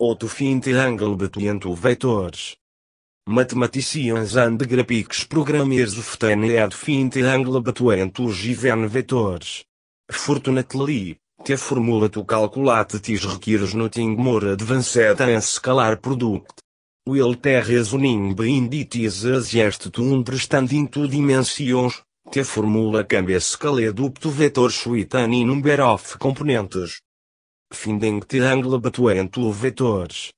Outro to find the angle vetores. two vectors. Mathematicians and graphics programmers often add find the angle between two given vectors. Fortunately, te formula tu calculate tis requires ting more advanced than scalar product. Will the reasoning behind it is as just to understanding two dimensions, te formula cambia be dupto up to vectors number of componentes finding triangle between two vectors.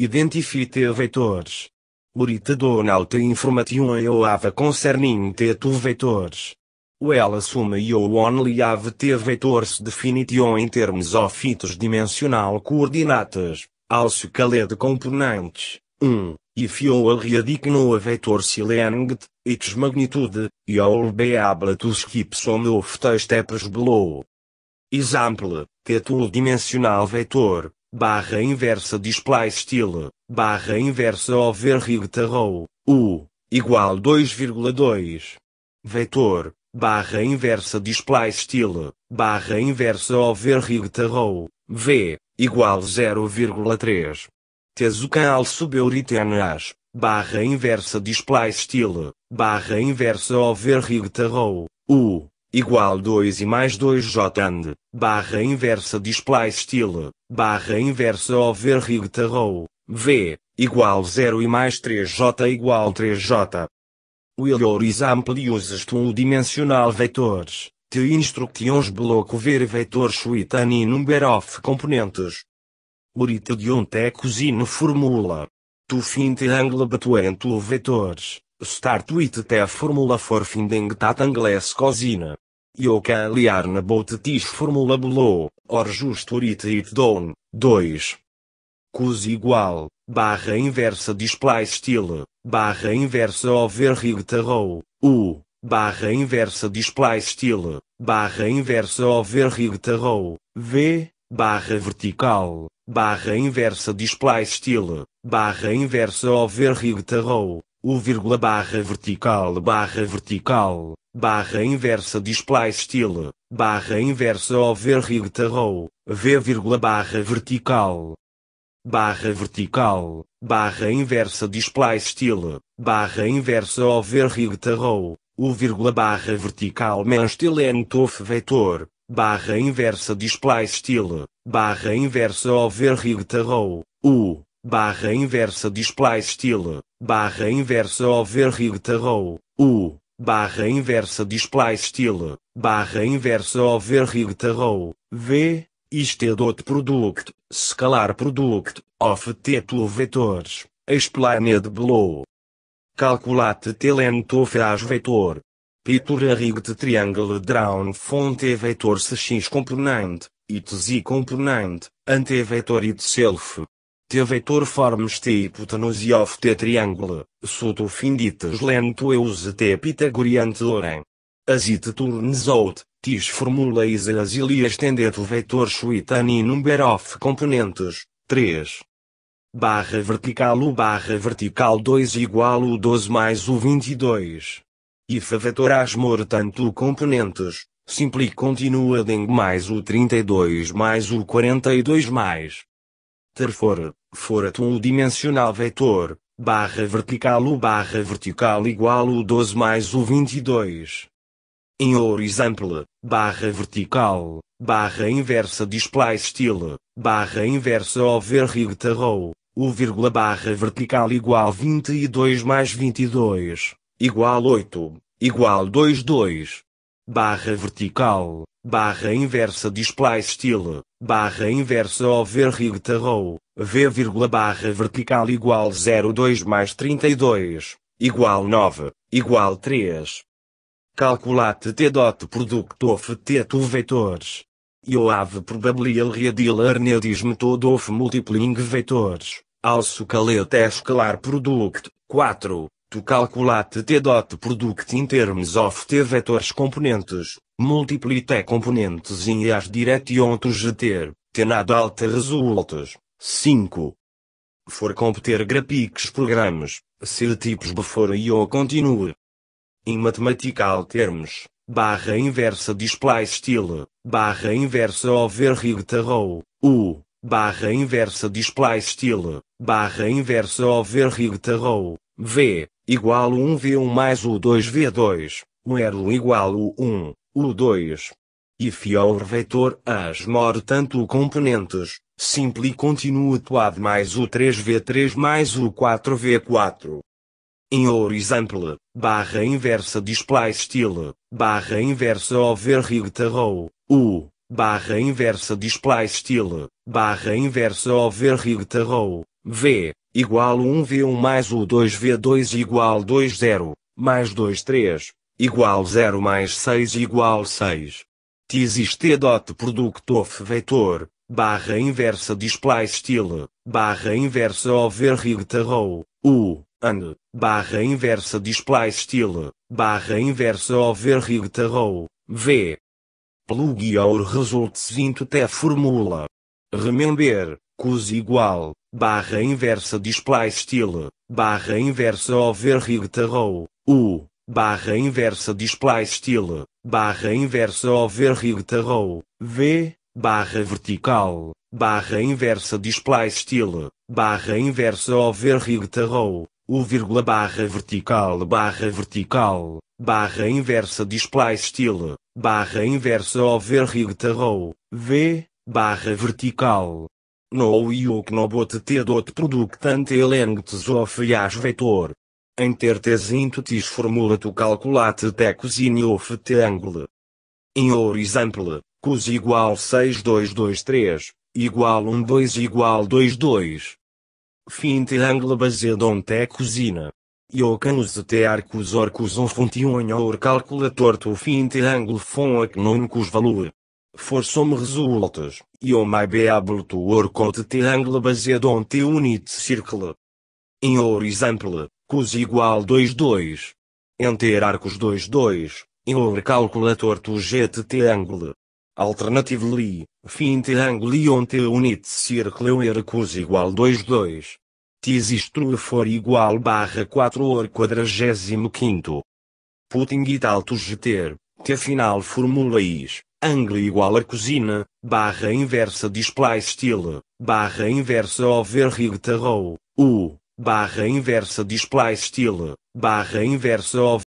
Identify the vectors. Burita donal the information eu have concerning the two vectors. Well assume you only have the vectors definition in terms of its dimensional coordinates, also called components. 1. If you readicno a vector select, its magnitude, you'll be able to skip some of the steps below. Example, tetulo dimensional vetor, barra inversa display style, barra inversa over overrigged arrow, u, igual 2,2. Vetor, barra inversa display style, barra inversa over overrigged arrow, v, igual 0,3. Tezucal subeuriten barra inversa display style, barra inversa over overrigged arrow, u, igual 2 e mais 2j and, barra inversa display style, barra inversa over overrigged row, v, igual 0 e mais 3j igual 3j. Will your example uses two-dimensional vectors, the instructions block ver vectors with any number of components. Burita de um tecozinho formula. To find the angle between two vectors, Start with the formula for finding that English cosine. You can learn about this formula below, or just write it down. 2. Cos igual, barra inversa display style, barra inversa over row, u, barra inversa display style, barra inversa over row, v, barra vertical, barra inversa display style, barra inversa over row, U vírgula barra vertical barra vertical, barra inversa display style, barra inversa overrigged arrow, v vírgula barra vertical. Barra vertical, barra inversa display style, barra inversa overrigged arrow, U vírgula barra vertical man style of vector, barra inversa display style, barra inversa overrigged arrow, U barra inversa display style, barra inversa overrigged row, u, barra inversa display style, barra inversa overrigged row, v, é dot product, scalar product, of tetulo vetores, explained below. Calculate talent of as vetor. Picture rigged triangle drawn fonte vetor x component, it z component, it itself. T vetor formes T hipotenuse of T triangle, sut suto findites lento eus te pitagoriante orem. As it turns out, tis formula is as ili extendet o vector suit number of componentes, 3 barra vertical u barra vertical 2 igual o 12 mais o 22. If a vetor asmor tanto componentes, simpli continua deng mais o 32 mais o 42 mais for, terfor, forat um dimensional vetor, barra vertical o barra vertical igual o 12 mais o 22. Em horizontal, barra vertical, barra inversa display style, barra inversa over overrig row, o vírgula barra vertical igual 22 mais 22, igual 8, igual 22. Barra vertical, barra inversa display style, barra inversa overrigged arrow, v vírgula barra vertical igual 02 mais 32, igual 9, igual 3. Calculate t dot product of t two vetores. eu have probability readilar nedis method of multiplying vectors, also calculate é escalar product, 4, to calculate t dot product in terms of t vetores componentes, Multipliquei componentes em as direciontos de ter, tenado alta resultados. 5. For computer graphics programas, ser tipos before e ou continue. Em matemática termos, barra inversa display style, barra inversa overrigged row, u, barra inversa display style, barra inversa overrigged row, v, igual 1v1 mais u2v2, where igual u1, o 2. E your vetor as more tanto componentes, simply continue to add mais o 3v3 mais o 4v4. Em horizontal, barra inversa display style, barra inversa overrigged row, u, barra inversa display style, barra inversa overrigged row, v, igual 1v1 mais o 2v2 igual 2 0, mais 23 igual 0 mais 6 igual 6. T dot product of vetor, barra inversa display style, barra inversa over overrigged row, u, and, barra inversa display style, barra inversa over overrigged row, v. Plug your results into the formula. Remember, cos igual, barra inversa display style, barra inversa over overrigged row, u, barra inversa display style, barra inversa override row, v, barra vertical, barra inversa display style, barra inversa override row, o vírgula barra vertical barra vertical, barra inversa display style, barra inversa override row, v, barra vertical. No yuk no bot t dot product ante lengtes of as vetor em tertezinto intutis formula tu calculate te cosine of triangle. Em example, cos igual 6 2 2 3, igual 1 2 igual 2 2. Fim triangle based on te cosina. Io canus te or orcos on funtion or calculator tu fim triangle fon economicus value. For some resultas, io may be able to work out triangle based on te unit circle. In example, cos igual 22, Enter arcos 22, 2, calculator tu get the angle. Alternatively, find the angle on the unit circle where cos igual 22. 2. Tis true for igual barra 4 or quadragésimo quinto. Putting it out to t final afinal formula is, ângulo igual a cosina, barra inversa display style, barra inversa over row, u, barra inversa display style, barra inversa of